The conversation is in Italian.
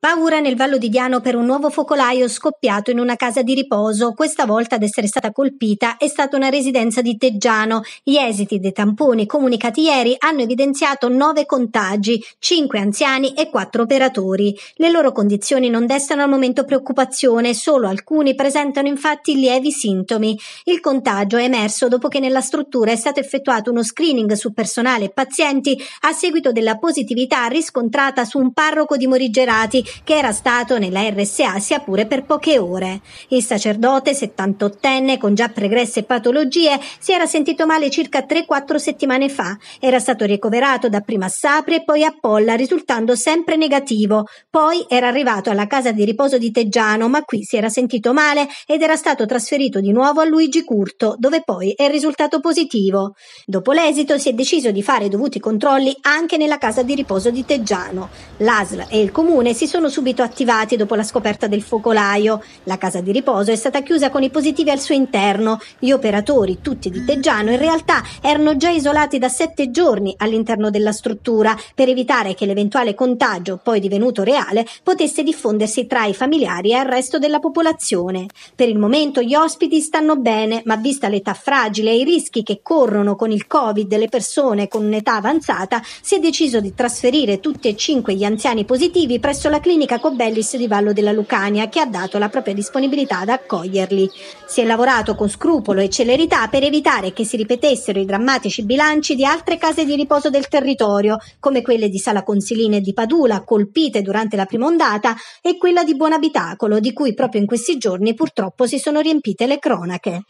Paura nel Vallo di Diano per un nuovo focolaio scoppiato in una casa di riposo, questa volta ad essere stata colpita è stata una residenza di Teggiano. Gli esiti dei tamponi comunicati ieri hanno evidenziato nove contagi, cinque anziani e quattro operatori. Le loro condizioni non destano al momento preoccupazione, solo alcuni presentano infatti lievi sintomi. Il contagio è emerso dopo che nella struttura è stato effettuato uno screening su personale e pazienti a seguito della positività riscontrata su un parroco di Morigerati che era stato nella RSA sia pure per poche ore. Il sacerdote, 78enne, con già pregresse patologie, si era sentito male circa 3-4 settimane fa. Era stato ricoverato dapprima a Sapri e poi a Polla, risultando sempre negativo. Poi era arrivato alla casa di riposo di Teggiano, ma qui si era sentito male ed era stato trasferito di nuovo a Luigi Curto, dove poi è risultato positivo. Dopo l'esito si è deciso di fare i dovuti controlli anche nella casa di riposo di Teggiano. L'ASL e il comune si sono sono subito attivati dopo la scoperta del focolaio. La casa di riposo è stata chiusa con i positivi al suo interno. Gli operatori, tutti di Teggiano, in realtà erano già isolati da sette giorni all'interno della struttura per evitare che l'eventuale contagio, poi divenuto reale, potesse diffondersi tra i familiari e il resto della popolazione. Per il momento gli ospiti stanno bene, ma vista l'età fragile e i rischi che corrono con il Covid le persone con un'età avanzata, si è deciso di trasferire tutti e cinque gli anziani positivi presso la clinica Clinica Cobellis di Vallo della Lucania, che ha dato la propria disponibilità ad accoglierli. Si è lavorato con scrupolo e celerità per evitare che si ripetessero i drammatici bilanci di altre case di riposo del territorio, come quelle di Sala Consilina e di Padula, colpite durante la prima ondata, e quella di Buon Abitacolo, di cui proprio in questi giorni purtroppo si sono riempite le cronache.